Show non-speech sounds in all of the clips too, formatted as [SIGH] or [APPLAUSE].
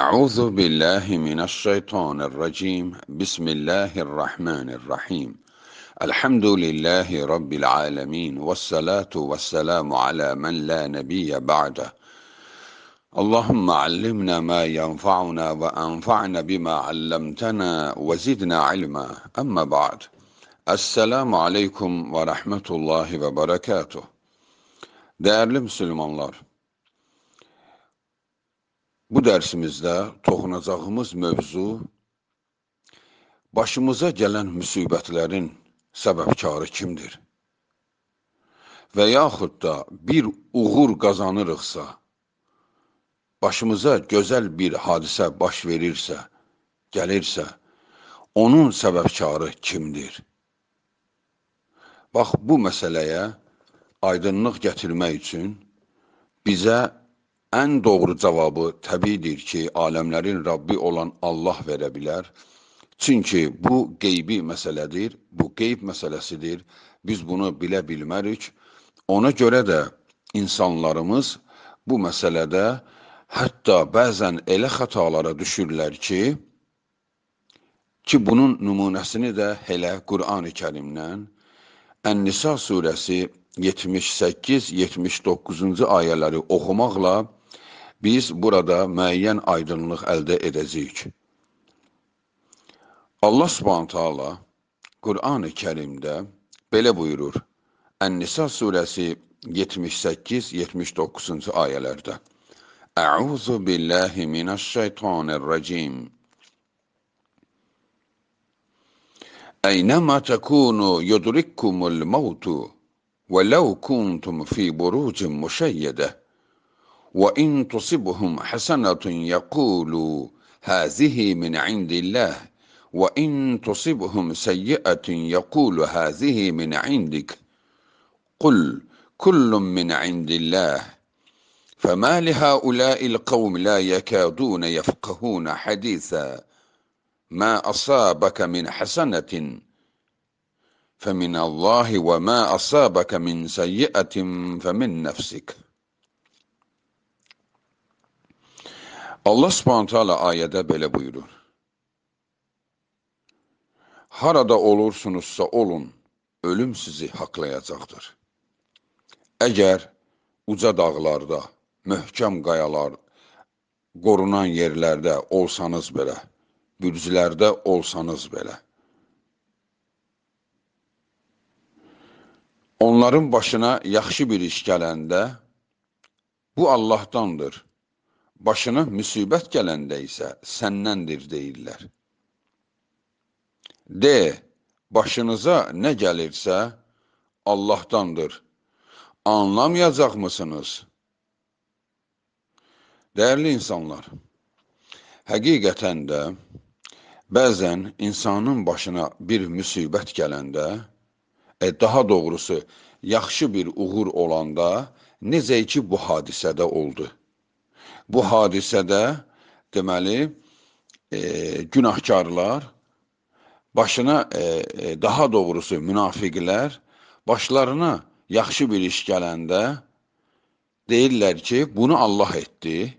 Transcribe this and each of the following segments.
أعوذ بالله من الشيطان الرجيم بسم الله الرحمن الرحيم الحمد لله رب العالمين والصلاة والسلام على من لا نبي بعده اللهم علمنا ما ينفعنا وأنفعنا بما علمتنا وزدنا علما أما بعد السلام عليكم ورحمة الله وبركاته Berekatuh Değerli الله Bu dərsimizdə toxunacağımız mövzu başımıza gələn müsibətlərin səbəbkarı kimdir? Və yaxud da bir uğur qazanırıqsa, başımıza gözəl bir hadisə baş verirsə, gəlirsə, onun səbəbkarı kimdir? Bax, bu məsələyə aydınlıq gətirmək üçün bizə Ən doğru cavabı təbiidir ki, aləmlərin Rabbi olan Allah verə bilər. Çünki bu qeybi məsələdir, bu qeyb məsələsidir. Biz bunu bilə bilmərik. Ona görə də insanlarımız bu məsələdə hətta bəzən elə xətalara düşürlər ki, ki bunun nümunəsini də elə Qurani Kərimdən Ən-Nisa surəsi 78-79-cu ayələri oxumaqla biz burada müəyyən aydınlıq əldə edəcəyik. Allah subhanət hala kuran ı Kerimdə belə buyurur. ən suresi 78-79-cu ayələrdə. Əuzu billahi minəşşəytanirracim. Əynəmə təkunu yudrikkumul məvtu və ləv kuntum fi burucun müşəyyədə. وإن تصبهم حسنة يقولوا هذه من عند الله وإن تصبهم سيئة يقول هذه من عندك قل كل من عند الله فما لهؤلاء القوم لا يكادون يفقهون حديثا ما أصابك من حسنة فمن الله وما أصابك من سيئة فمن نفسك Allah Subhanahu taala ayədə belə buyurur. Harada olursunuzsa olun, ölüm sizi haqlayacaqdır. Əgər uca dağlarda, möhkəm qayalar, qorunan yerlərdə olsanız belə, bürclərdə olsanız belə, onların başına yaxşı bir iş gələndə, bu Allahdandır başına müsibət gələndə isə səndəndir deyirlər. De, başınıza nə gəlirsə Allahdandır. Anlamayacaq mısınız? Dəyərli insanlar, həqiqətən də bəzən insanın başına bir müsibət gələndə, e, daha doğrusu yaxşı bir uğur olanda necə ki bu hadisədə oldu bu hadisədə deməli e, günahkarlar başına e, e, daha doğrusu münafiqlər başlarına yaxşı bir iş gələndə deyirlər ki, bunu Allah etdi.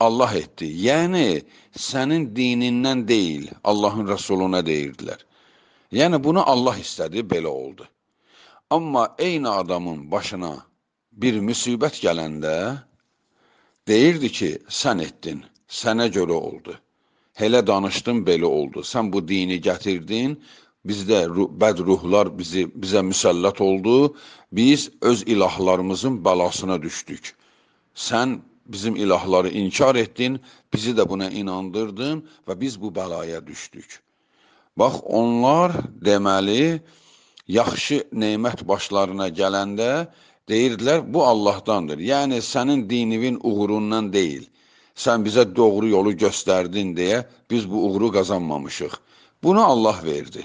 Allah etdi. Yəni sənin dinindən deyil, Allahın Rəsuluna deyirdilər. Yəni bunu Allah istədi, belə oldu. Amma eyni adamın başına bir müsibət gələndə Deyirdi ki, sən etdin, sənə görə oldu. Elə danışdın, belə oldu. Sən bu dini gətirdin, bizdə bəd ruhlar bizi bizə müsəllət oldu. Biz öz ilahlarımızın bəlasına düşdük. Sən bizim ilahları inkar etdin, bizi də buna inandırdın və biz bu bəlaya düşdük. Bax, onlar deməli yaxşı nemət başlarına gələndə Deyirdilər, bu Allahdandır. Yəni, sənin dinivin uğurundan deyil. Sən bizə doğru yolu göstərdin deyə biz bu uğuru qazanmamışıq. Bunu Allah verdi.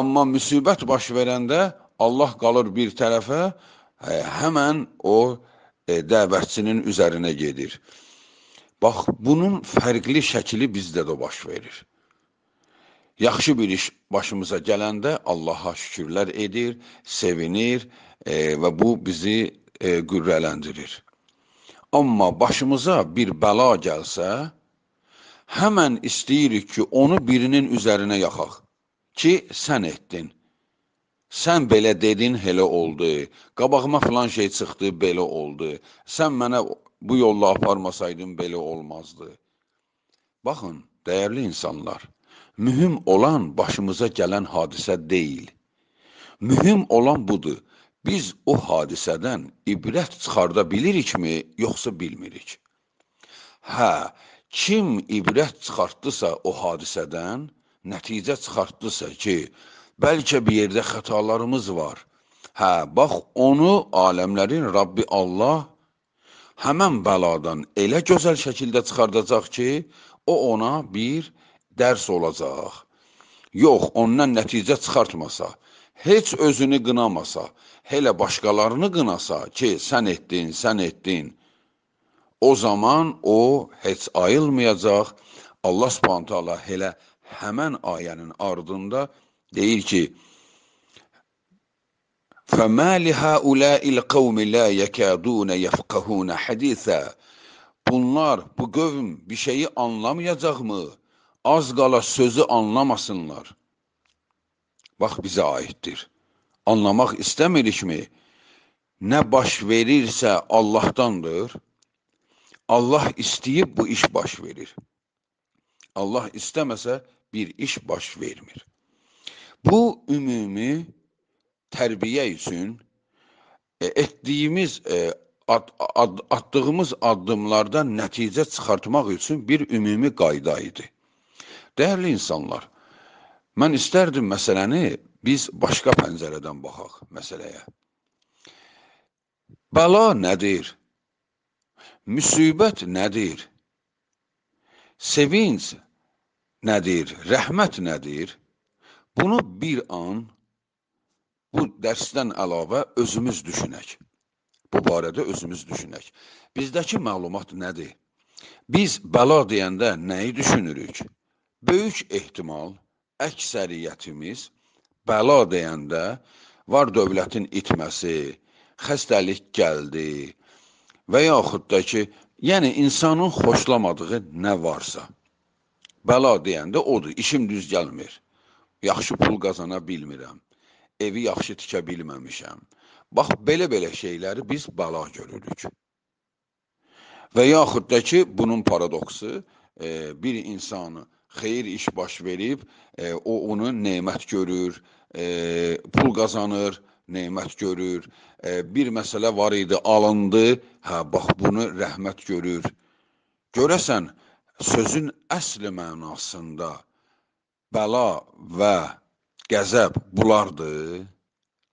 Amma müsibət baş verəndə Allah qalır bir tərəfə, e, həmən o e, dəvətçinin üzərinə gedir. Bax, bunun fərqli şəkili bizdə də baş verir. Yaxşı bir iş başımıza gələndə Allaha şükürlər edir, sevinir, e, və bu bizi e, qürrələndirir. Amma başımıza bir bəla gəlsə, həmən istəyirik ki, onu birinin üzərinə yaxaq ki, sən etdin. Sən belə dedin, elə oldu. Qabağıma filan şey çıxdı, belə oldu. Sən mənə bu yolla aparmasaydın belə olmazdı. Baxın, dəyərli insanlar, mühüm olan başımıza gələn hadisə deyil. Mühüm olan budur biz o hadisədən ibrət çıxarda bilirikmi, yoxsa bilmirik? Hə, kim ibrət çıxartdısa o hadisədən, nəticə çıxartdısa ki, bəlkə bir yerdə xətalarımız var. Hə, bax onu aləmlərin Rabbi Allah həmən bəladan elə gözəl şəkildə çıxardacaq ki, o ona bir dərs olacaq. Yox, ondan nəticə çıxartmasa, heç özünü qınamasa, Hele başqalarını qınasa ki, sən etdin, sən etdin. O zaman o heç ayılmayacaq. Allah Subhanahu taala elə həmin ayənin ardında deyir ki: "Fəmə lihaula'il qawmi la yakaduna yafqahuna hadisa." Bunlar bu qövm bir şeyi anlamayacaqmı? Az qala sözü anlamasınlar. Bax bizə aiddir anlamaq istəmirikmi? Nə baş verirsə Allahdandır. Allah istəyib bu iş baş verir. Allah istəməsə bir iş baş vermir. Bu ümumi tərbiyə üçün e, etdiyimiz e, ad, ad, atdığımız addımlarda nəticə çıxartmaq üçün bir ümumi qayda idi. Dəyərli insanlar, mən istərdim məsələni biz başqa pəncərədən baxaq məsələyə. Bəla nədir? Müsibət nədir? Sevinç nədir? Rəhmət nədir? Bunu bir an bu dərsdən əlavə özümüz düşünək. Bu barədə özümüz düşünək. Bizdəki məlumat nədir? Biz bəla deyəndə nəyi düşünürük? Böyük ehtimal əksəriyyətimiz bəla deyəndə var dövlətin itməsi, xəstəlik gəldi və yaxud da ki, yəni insanın xoşlamadığı nə varsa. Bəla deyəndə odur, işim düz gəlmir. Yaxşı pul qazana bilmirəm. Evi yaxşı tikə bilməmişəm. Bax belə-belə şeyləri biz bəla görürük. Və yaxud da ki, bunun paradoksu e, bir insanı xeyir iş baş verib, e, o onu nemət görür, e, pul qazanır, nemət görür. E, bir məsələ var idi, alındı. Hə, bax bunu rəhmət görür. Görəsən, sözün əsl mənasında bəla və qəzəb bulardı?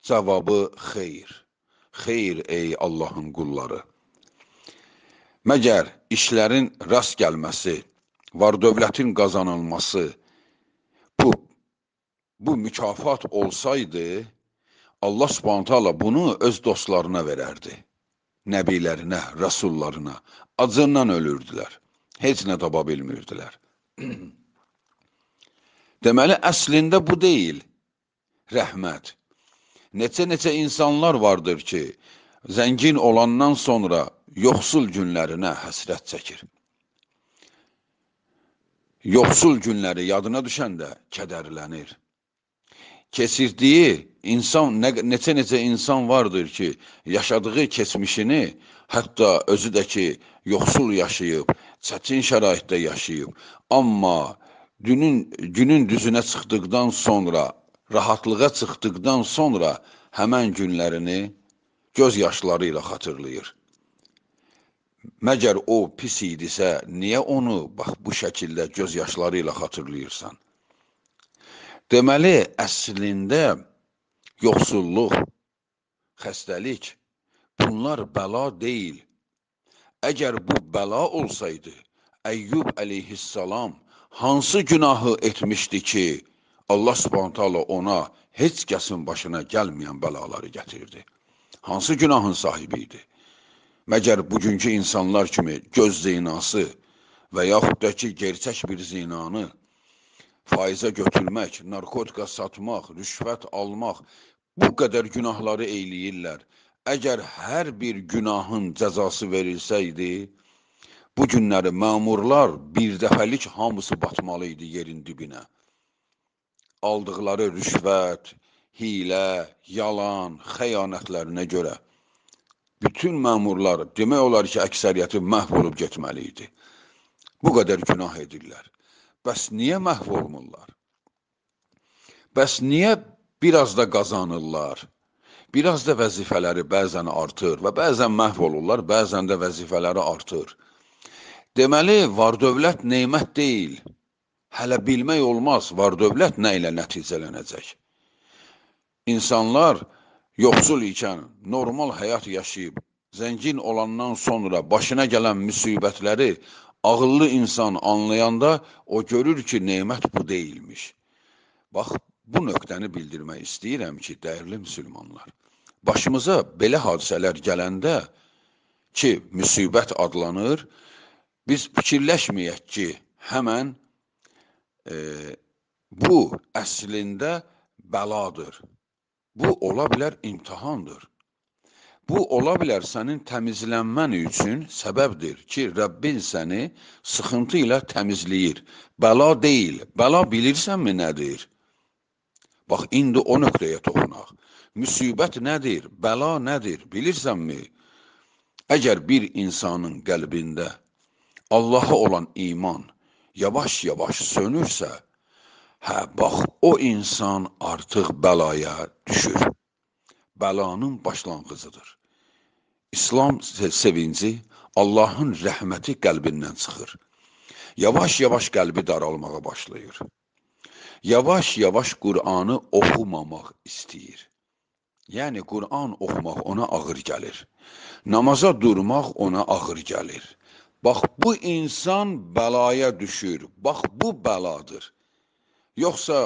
Cavabı xeyr. Xeyr ey Allahın qulları. Məgər işlərin rast gəlməsi, var dövlətin qazanılması, bu mükafat olsaydı, Allah subhantala bunu öz dostlarına verərdi. Nəbilərinə, rəsullarına. Acından ölürdülər. Heç nə tapa bilmirdilər. [CLEARS THROAT] Deməli, əslində bu deyil rəhmət. Neçə-neçə insanlar vardır ki, zəngin olandan sonra yoxsul günlərinə həsrət çəkir. Yoxsul günləri yadına düşəndə kədərlənir keçirdiyi insan nə, neçə-neçə insan vardır ki, yaşadığı keçmişini hətta özü də ki, yoxsul yaşayıb, çətin şəraitdə yaşayıb, amma günün günün düzünə çıxdıqdan sonra, rahatlığa çıxdıqdan sonra həmin günlərini göz yaşları ilə xatırlayır. Məgər o pis idisə, niyə onu bax bu şəkildə göz yaşları ilə xatırlayırsan? Deməli, əslində yoxsulluq, xəstəlik bunlar bəla deyil. Əgər bu bəla olsaydı, Əyyub əleyhissalam hansı günahı etmişdi ki, Allah Subhanahu taala ona heç kəsin başına gəlməyən bəlaları gətirdi? Hansı günahın sahibi idi? Məgər bugünkü insanlar kimi göz zinası və yaxud da ki, gerçək bir zinanı faizə götürmək, narkotika satmaq, rüşvət almaq bu qədər günahları eləyirlər. Əgər hər bir günahın cəzası verilsəydi, bu günləri məmurlar birdəfəlik hamısı batmalı idi yerin dibinə. Aldıqları rüşvət, hilə, yalan, xəyanətlərinə görə bütün məmurlar demək olar ki, əksəriyyəti məhv olub getməli idi. Bu qədər günah edirlər. Bəs niyə məhv olmurlar? Bəs niyə biraz da qazanırlar? Biraz da vəzifələri bəzən artır və bəzən məhv olurlar, bəzən də vəzifələri artır. Deməli, var-dövlət nemət deyil. Hələ bilmək olmaz var-dövlət nə ilə nəticələnəcək. İnsanlar yoxsul ikən normal həyat yaşayıb, zəngin olandan sonra başına gələn müsibətləri ağıllı insan anlayanda o görür ki, nemət bu deyilmiş. Bax, bu nöqtəni bildirmək istəyirəm ki, dəyərli müsəlmanlar, başımıza belə hadisələr gələndə ki, müsibət adlanır, biz fikirləşməyək ki, həmən e, bu əslində bəladır. Bu ola bilər imtahandır. Bu ola bilər sənin təmizlənmən üçün səbəbdir ki, Rəbbin səni sıxıntı ilə təmizləyir. Bəla deyil. Bəla bilirsənmi nədir? Bax indi o nöqtəyə toxunaq. Müsibət nədir? Bəla nədir? Bilirsənmi? Əgər bir insanın qəlbində Allaha olan iman yavaş-yavaş sönürsə, hə bax o insan artıq bəlaya düşür. Bəlanın başlanğıcıdır. İslam sevinci Allahın rəhməti qəlbindən çıxır. Yavaş-yavaş qəlbi daralmağa başlayır. Yavaş-yavaş Qur'anı oxumamaq istəyir. Yəni Qur'an oxumaq ona ağır gəlir. Namaza durmaq ona ağır gəlir. Bax bu insan bəlaya düşür. Bax bu bəladır. Yoxsa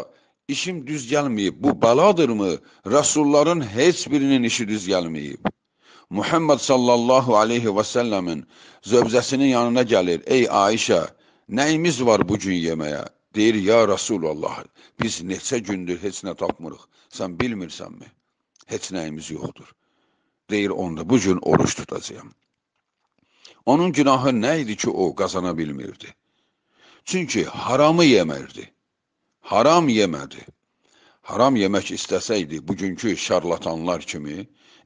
işim düz gəlməyib. Bu bəladırmı? Rəsulların heç birinin işi düz gəlməyib. Muhammed sallallahu aleyhi və səlləmin zövcəsinin yanına gəlir. Ey Ayşə, nəyimiz var bu gün yeməyə? Deyir, ya Rasulallah, biz neçə gündür heç nə tapmırıq. Sən bilmirsənmi? Heç nəyimiz yoxdur. Deyir, onda bu gün oruç tutacağım. Onun günahı nə idi ki, o qazana bilmirdi? Çünki haramı yemirdi. Haram yemədi. Haram yemək istəsəydi, bugünkü şarlatanlar kimi,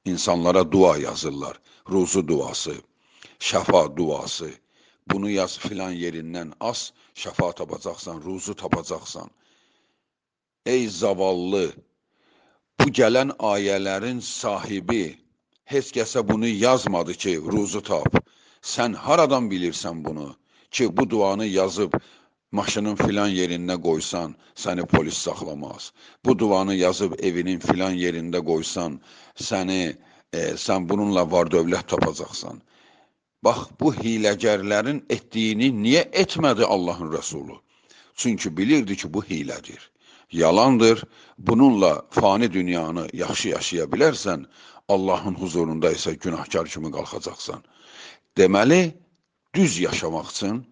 insanlara dua yazırlar. Ruzu duası, şəfa duası. Bunu yaz filan yerindən as, şəfa tapacaqsan, ruzu tapacaqsan. Ey zavallı, bu gələn ayələrin sahibi heç kəsə bunu yazmadı ki, ruzu tap. Sən haradan bilirsən bunu ki, bu duanı yazıb maşının filan yerində qoysan, səni polis saxlamaz. Bu duvanı yazıb evinin filan yerində qoysan, səni e, sən bununla var dövlət tapacaqsan. Bax bu hiləgərlərin etdiyini niyə etmədi Allahın Rəsulu? Çünki bilirdi ki, bu hilədir. Yalandır. Bununla fani dünyanı yaxşı yaşaya bilərsən, Allahın huzurunda isə günahkar kimi qalxacaqsan. Deməli, düz yaşamaq üçün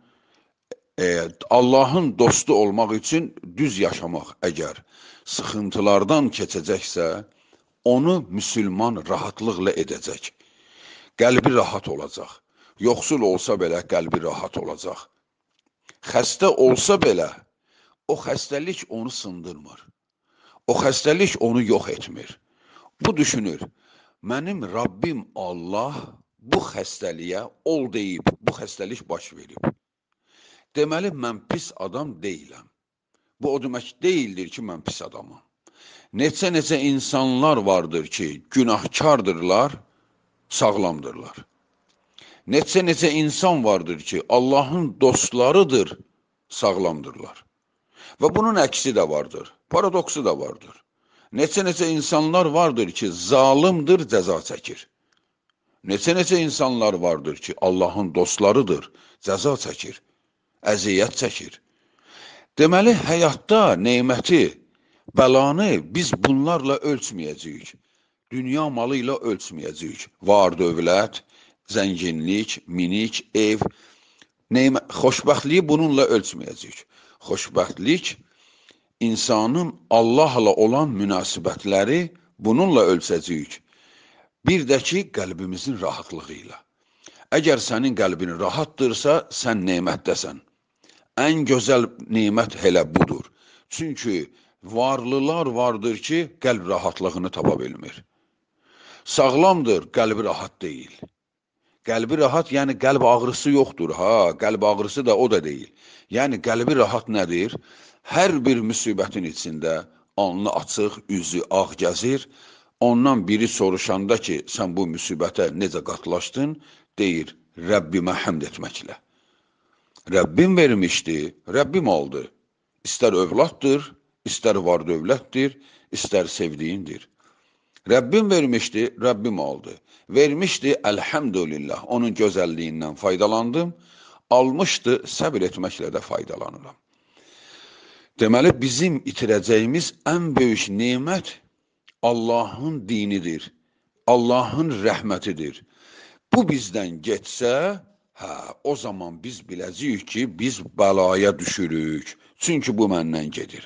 e, Allahın dostu olmaq üçün düz yaşamaq əgər sıxıntılardan keçəcəksə, onu müsəlman rahatlıqla edəcək. Qəlbi rahat olacaq. Yoxsul olsa belə qəlbi rahat olacaq. Xəstə olsa belə o xəstəlik onu sındırmır. O xəstəlik onu yox etmir. Bu düşünür. Mənim Rabbim Allah bu xəstəliyə ol deyib, bu xəstəlik baş verib. Deməli, mən pis adam deyiləm. Bu o demək deyildir ki, mən pis adamam. Neçə-neçə insanlar vardır ki, günahkardırlar, sağlamdırlar. Neçə-neçə insan vardır ki, Allahın dostlarıdır, sağlamdırlar. Və bunun əksi də vardır, paradoksu da vardır. Neçə-neçə insanlar vardır ki, zalımdır, cəza çəkir. Neçə-neçə insanlar vardır ki, Allahın dostlarıdır, cəza çəkir əziyyət çəkir. Deməli, həyatda neyməti, bəlanı biz bunlarla ölçməyəcəyik. Dünya malı ilə ölçməyəcəyik. Var dövlət, zənginlik, minik, ev, neymət, xoşbəxtliyi bununla ölçməyəcəyik. Xoşbəxtlik insanın Allahla olan münasibətləri bununla ölçəcəyik. Bir də ki, qəlbimizin rahatlığı ilə. Əgər sənin qəlbin rahatdırsa, sən nemətdəsən. Ən gözəl nemət elə budur. Çünki varlılar vardır ki, qəlb rahatlığını tapa bilmir. Sağlamdır, qəlbi rahat deyil. Qəlbi rahat, yəni qəlb ağrısı yoxdur, ha, qəlb ağrısı da o da deyil. Yəni qəlbi rahat nədir? Hər bir müsibətin içində alnı açıq, üzü ağ gəzir. Ondan biri soruşanda ki, sən bu müsibətə necə qatlaşdın? deyir, Rəbbimə həmd etməklə. Rəbbim vermişdi, Rəbbim aldı. İstər övladdır, istər var dövlətdir, istər sevdiyindir. Rəbbim vermişdi, Rəbbim aldı. Vermişdi, əlhəmdülillah, onun gözəlliyindən faydalandım. Almışdı, səbir etməklə də faydalanıram. Deməli, bizim itirəcəyimiz ən böyük nemət Allahın dinidir, Allahın rəhmətidir. Bu bizdən getsə, Hə, o zaman biz biləcəyik ki, biz bəlaya düşürük. Çünki bu məndən gedir.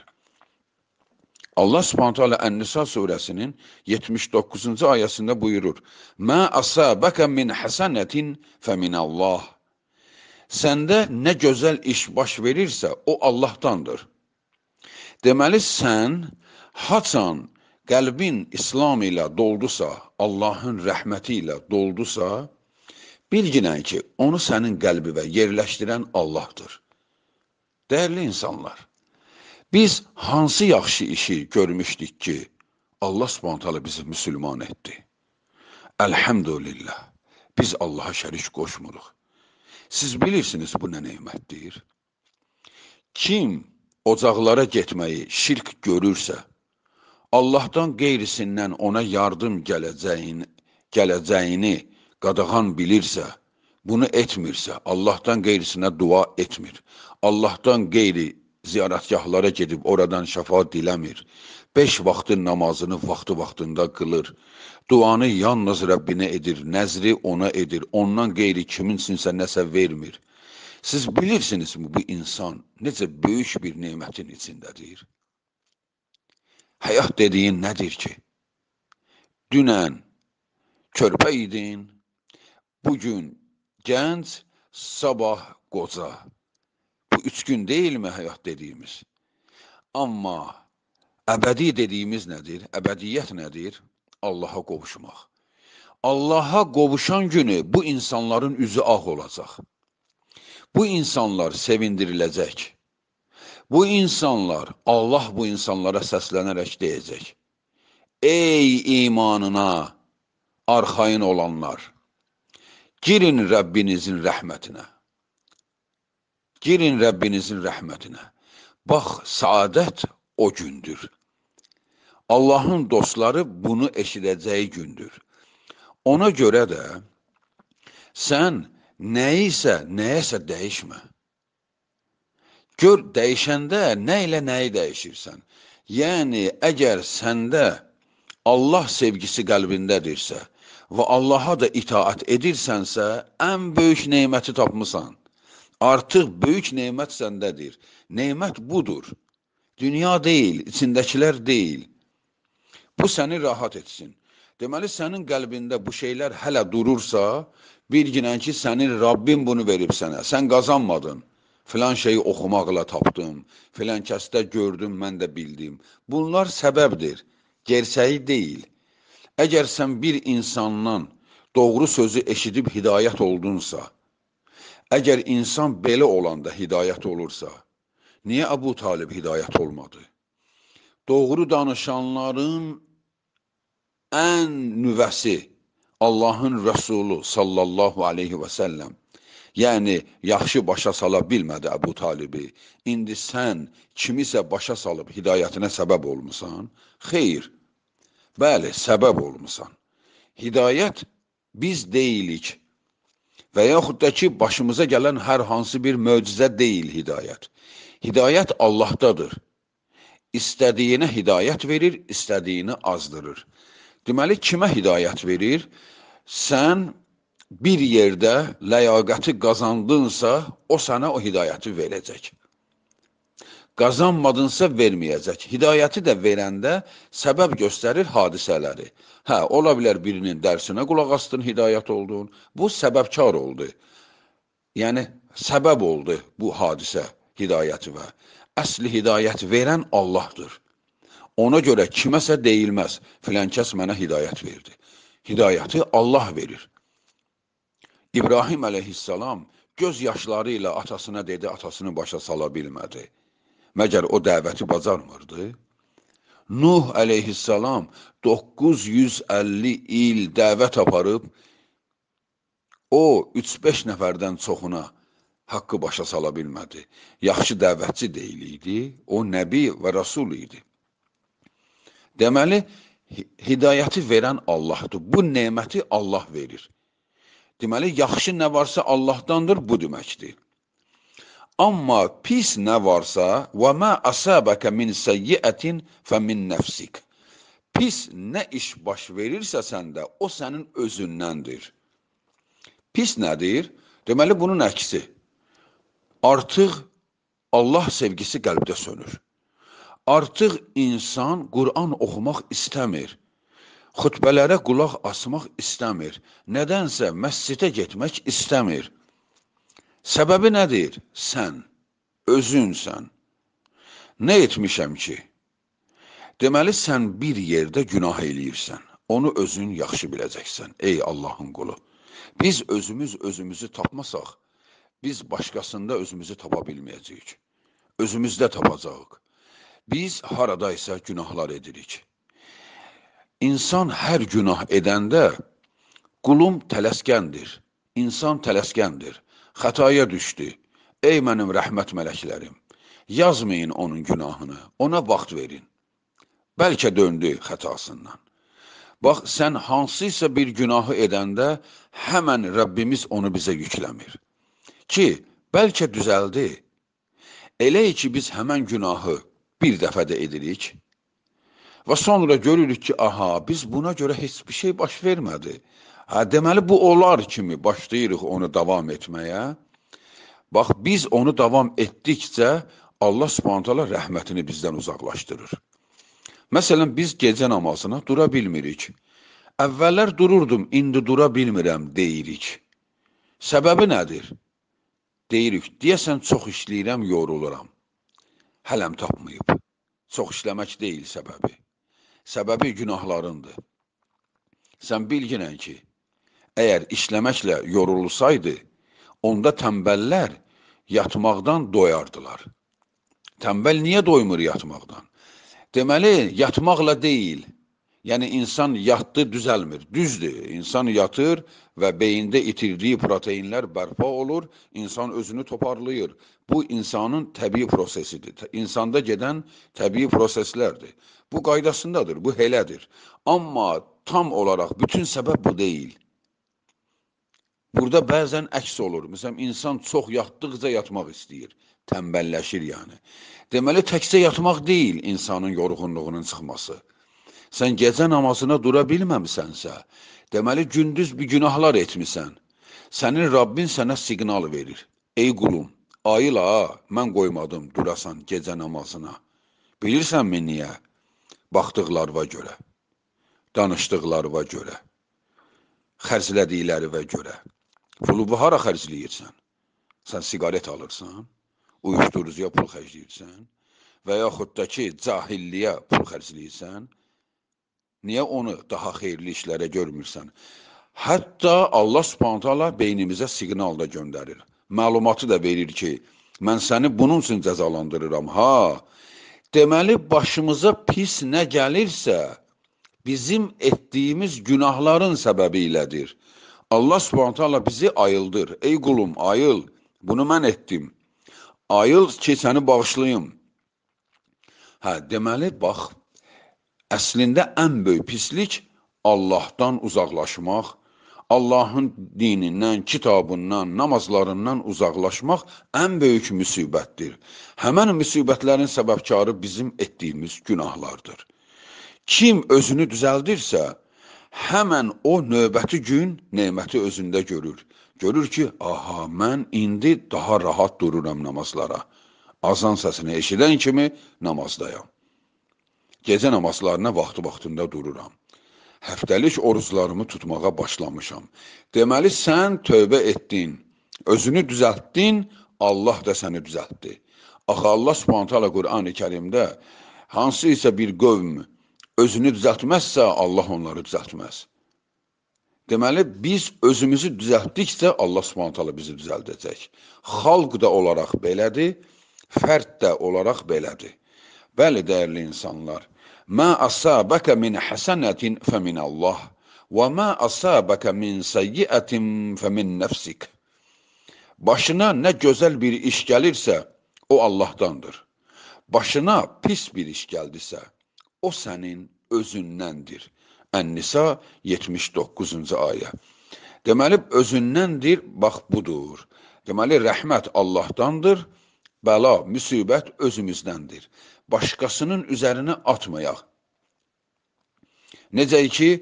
Allah Subhanahu taala Ən-Nisa surəsinin 79-cu ayəsində buyurur: "Mə asabaka min hasanətin feminallah." Səndə nə gözəl iş baş verirsə, o Allahdandır. Deməli sən haçan qəlbin İslam ilə doldusa, Allahın rəhməti ilə doldusa, Bilginən ki, onu sənin qəlbivə yerləşdirən Allahdır. Dəyərli insanlar, biz hansı yaxşı işi görmüşdük ki, Allah subhantalı bizi müsülman etdi? Əlhəmdülillah, biz Allaha şərik qoşmuruq. Siz bilirsiniz bu nə neymətdir? Kim ocaqlara getməyi şirk görürsə, Allahdan qeyrisindən ona yardım gələcəyini, gələcəyini qadağan bilirsə, bunu etmirsə, Allahdan qeyrisinə dua etmir. Allahdan qeyri ziyarətgahlara gedib oradan şəfa diləmir. Beş vaxtın namazını vaxtı-vaxtında qılır. Duanı yalnız Rəbbinə edir, nəzri ona edir. Ondan qeyri kiminsinsə nəsə vermir. Siz bilirsinizmi bu insan necə böyük bir nemətin içindədir? Həyat dediyin nədir ki? Dünən körpə idin, Bu gün gənc, sabah qoca. Bu üç gün deyilmi həyat dediyimiz? Amma əbədi dediyimiz nədir? Əbədiyyət nədir? Allaha qovuşmaq. Allaha qovuşan günü bu insanların üzü ağ olacaq. Bu insanlar sevindiriləcək. Bu insanlar, Allah bu insanlara səslənərək deyəcək. Ey imanına arxayın olanlar! Girin Rəbbinizin rəhmətinə. Girin Rəbbinizin rəhmətinə. Bax, saadət o gündür. Allahın dostları bunu eşidəcəyi gündür. Ona görə də sən nəyisə, nəyəsə dəyişmə. Gör, dəyişəndə nə ilə nəyi dəyişirsən. Yəni, əgər səndə Allah sevgisi qəlbindədirsə, və Allaha da itaat edirsənsə, ən böyük neməti tapmısan. Artıq böyük nemət səndədir. Nemət budur. Dünya deyil, içindəkilər deyil. Bu səni rahat etsin. Deməli sənin qəlbində bu şeylər hələ durursa, bilginən ki, sənin Rabbin bunu verib sənə. Sən qazanmadın. Filan şeyi oxumaqla tapdım. Filan kəsdə gördüm, mən də bildim. Bunlar səbəbdir. Gerçəyi deyil. Əgər sən bir insandan doğru sözü eşidib hidayət oldunsa, əgər insan belə olanda hidayət olursa, niyə Əbu Talib hidayət olmadı? Doğru danışanların ən nüvəsi Allahın Rəsulu sallallahu aleyhi və səlləm. Yəni, yaxşı başa sala bilmədi Əbu Talibi. İndi sən kimisə başa salıb hidayətinə səbəb olmusan? Xeyr, Bəli, səbəb olmusan. Hidayət biz deyilik və yaxud da ki, başımıza gələn hər hansı bir möcüzə deyil hidayət. Hidayət Allahdadır. İstədiyinə hidayət verir, istədiyini azdırır. Deməli, kimə hidayət verir? Sən bir yerdə ləyaqəti qazandınsa, o sənə o hidayəti verəcək. Qazanmadınsa verməyəcək. Hidayəti də verəndə səbəb göstərir hadisələri. Hə, ola bilər birinin dərsinə qulaq astın, hidayət oldun. Bu səbəbkar oldu. Yəni səbəb oldu bu hadisə hidayəti və əsli hidayət verən Allahdır. Ona görə kiməsə deyilməz, filan kəs mənə hidayət verdi. Hidayəti Allah verir. İbrahim əleyhissalam göz yaşları ilə atasına dedi, atasını başa sala bilmədi. Məgər o dəvəti bacarmırdı? Nuh əleyhissalam 950 il dəvət aparıb o 3-5 nəfərdən çoxuna haqqı başa sala bilmədi. Yaxşı dəvətçi deyil idi, o nəbi və rəsul idi. Deməli, hidayəti verən Allahdır. Bu neməti Allah verir. Deməli, yaxşı nə varsa Allahdandır, bu deməkdir. Amma pis nə varsa, və mə əsəbəkə min səyyiətin fə min nəfsik. Pis nə iş baş verirsə səndə, o sənin özündəndir. Pis nədir? Deməli, bunun əksi. Artıq Allah sevgisi qəlbdə sönür. Artıq insan Qur'an oxumaq istəmir. Xütbələrə qulaq asmaq istəmir. Nədənsə məscidə getmək istəmir Səbəbi nədir? Sən, özünsən. Nə etmişəm ki? Deməli, sən bir yerdə günah eləyirsən. Onu özün yaxşı biləcəksən, ey Allahın qulu. Biz özümüz özümüzü tapmasaq, biz başqasında özümüzü tapa bilməyəcəyik. Özümüzdə tapacağıq. Biz haradaysa günahlar edirik. İnsan hər günah edəndə qulum tələskəndir. İnsan tələskəndir xətaya düşdü. Ey mənim rəhmət mələklərim, yazmayın onun günahını, ona vaxt verin. Bəlkə döndü xətasından. Bax, sən hansısa bir günahı edəndə həmən Rəbbimiz onu bizə yükləmir. Ki, bəlkə düzəldi. Elə ki, biz həmən günahı bir dəfə də edirik və sonra görürük ki, aha, biz buna görə heç bir şey baş vermədi. Hə, deməli, bu onlar kimi başlayırıq onu davam etməyə. Bax, biz onu davam etdikcə Allah subhanətələ rəhmətini bizdən uzaqlaşdırır. Məsələn, biz gecə namazına dura bilmirik. Əvvəllər dururdum, indi dura bilmirəm deyirik. Səbəbi nədir? Deyirik, deyəsən çox işləyirəm, yoruluram. Hələm tapmayıb. Çox işləmək deyil səbəbi. Səbəbi günahlarındır. Sən bilginən ki, əgər işləməklə yorulsaydı, onda tənbəllər yatmaqdan doyardılar. Tənbəl niyə doymur yatmaqdan? Deməli, yatmaqla deyil. Yəni insan yatdı düzəlmir. Düzdür. İnsan yatır və beyində itirdiyi proteinlər bərpa olur, insan özünü toparlayır. Bu insanın təbii prosesidir. İnsanda gedən təbii proseslərdir. Bu qaydasındadır, bu elədir. Amma tam olaraq bütün səbəb bu deyil. Burada bəzən əks olur. Məsələn, insan çox yatdıqca yatmaq istəyir, tənbəlləşir yəni. Deməli, təkcə yatmaq deyil insanın yorğunluğunun çıxması. Sən gecə namazına dura bilməmisənsə, deməli gündüz bir günahlar etmisən. Sənin Rabbin sənə siqnal verir. Ey qulum, ayıla, mən qoymadım durasan gecə namazına. Bilirsənmi niyə? Baxdıqlarına görə, danışdıqlarına görə, xərclədiklərinə görə. Pulu hara xərcləyirsən? Sən siqaret alırsan, uyuşdurucuya pul xərcləyirsən və yaxud da ki, cahilliyə pul xərcləyirsən, niyə onu daha xeyirli işlərə görmürsən? Hətta Allah Subhanahu taala beynimizə siqnal da göndərir. Məlumatı da verir ki, mən səni bunun üçün cəzalandırıram. Ha, deməli başımıza pis nə gəlirsə, bizim etdiyimiz günahların səbəbi ilədir. Allah Subhanahu taala bizi ayıldır. Ey qulum, ayıl. Bunu mən etdim. Ayıl ki, səni bağışlayım. Hə, deməli bax, əslində ən böyük pislik Allahdan uzaqlaşmaq, Allahın dinindən, kitabından, namazlarından uzaqlaşmaq ən böyük müsibətdir. Həmən müsibətlərin səbəbkarı bizim etdiyimiz günahlardır. Kim özünü düzəldirsə, həmən o növbəti gün neməti özündə görür. Görür ki, aha, mən indi daha rahat dururam namazlara. Azan səsini eşidən kimi namazdayam. Gecə namazlarına vaxtı-vaxtında dururam. Həftəlik oruclarımı tutmağa başlamışam. Deməli, sən tövbə etdin, özünü düzəltdin, Allah da səni düzəltdi. Axı Allah subhanətə alə Qur'an-ı kərimdə hansı isə bir qövm özünü düzəltməzsə, Allah onları düzəltməz. Deməli, biz özümüzü düzəltdikcə Allah subhanətələ bizi düzəldəcək. Xalq da olaraq belədir, fərd də olaraq belədir. Bəli, dəyərli insanlar, Mə əsəbəkə min həsənətin fə min Allah və mə əsəbəkə min səyyiətin fə min nəfsik. Başına nə gözəl bir iş gəlirsə, o Allahdandır. Başına pis bir iş gəldisə, o sənin özündəndir. Ən-Nisa 79-cu ayə. Deməli özündəndir, bax budur. Deməli rəhmət Allahdandır, bəla, müsibət özümüzdəndir. Başqasının üzərinə atmayaq. Necə ki e,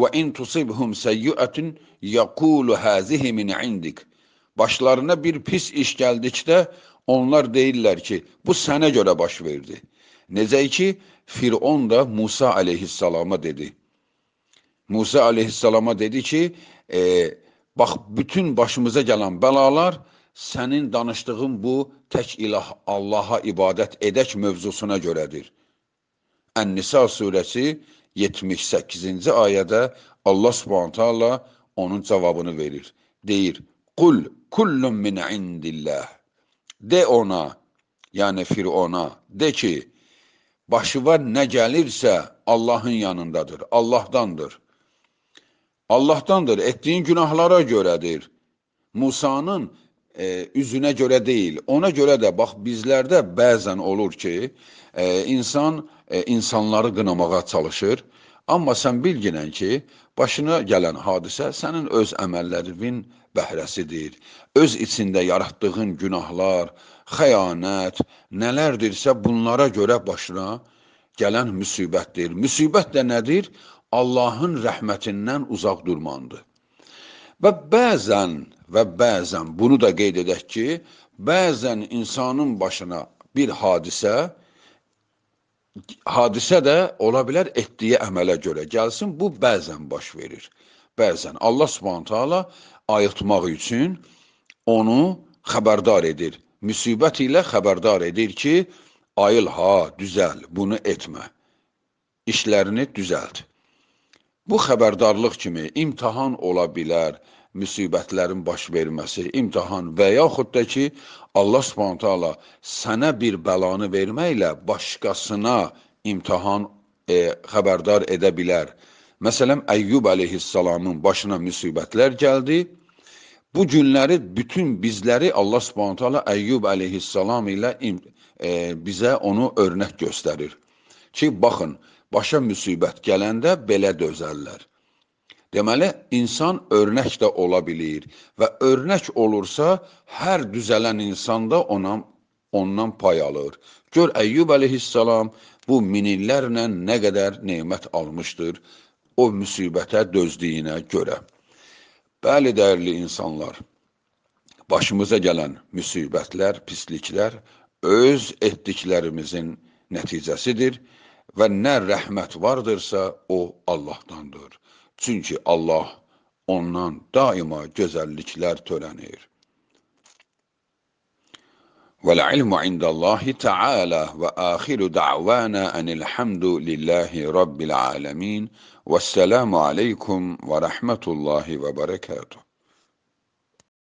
və in tusibhum seyyi'atun yaqulu hazihi min indik. Başlarına bir pis iş gəldikdə onlar deyirlər ki, bu sənə görə baş verdi. Necə ki, Firon da Musa aleyhissalama dedi. Musa aleyhissalama dedi ki, e, bax, bütün başımıza gələn bəlalar sənin danışdığın bu tək ilah Allaha ibadət edək mövzusuna görədir. Ən-Nisa surəsi 78-ci ayədə Allah subhanətə Allah onun cavabını verir. Deyir, Qul kullun min indillah. De ona, yəni Firona, de ki, başıva nə gəlirsə Allahın yanındadır, Allahdandır. Allahdandır, etdiyin günahlara görədir. Musanın e, üzünə görə deyil. Ona görə də bax bizlərdə bəzən olur ki, e, insan e, insanları qınamağa çalışır. Amma sən bilginən ki, başına gələn hadisə sənin öz əməllərinin bəhrəsidir. Öz içində yaratdığın günahlar, xəyanət, nələrdirsə bunlara görə başına gələn müsibətdir. Müsibət də nədir? Allahın rəhmətindən uzaq durmandır. Və bəzən və bəzən bunu da qeyd edək ki, bəzən insanın başına bir hadisə hadisə də ola bilər etdiyi əmələ görə gəlsin. Bu bəzən baş verir. Bəzən Allah Subhanahu taala ayıltmaq üçün onu xəbərdar edir müsibət ilə xəbərdar edir ki, ayıl ha, düzəl, bunu etmə, işlərini düzəlt. Bu xəbərdarlıq kimi imtihan ola bilər, müsibətlərin baş verməsi, imtihan və yaxud da ki, Allah Subhanahu taala sənə bir bəlanı verməklə başqasına imtihan e, xəbərdar edə bilər. Məsələn, Əyyub əleyhissalamın başına müsibətlər gəldi. Bu günləri bütün bizləri Allah Subhanahu taala Əyyub əleyhissalam ilə e, bizə onu örnək göstərir. Ki baxın, başa müsibət gələndə belə dözərlər. Deməli, insan örnək də ola bilir və örnək olursa, hər düzələn insanda ona ondan pay alır. Gör Əyyub əleyhissalam bu min illərlə nə qədər nemət almışdır o müsibətə dözdüyünə görə. Bəli, dəyərli insanlar, başımıza gələn müsibətlər, pisliklər öz etdiklərimizin nəticəsidir və nə rəhmət vardırsa, o Allahdandır. Çünki Allah ondan daima gözəlliklər törənir. والعلم عند الله تعالى وآخر دعوانا أن الحمد لله رب العالمين والسلام عليكم ورحمة الله وبركاته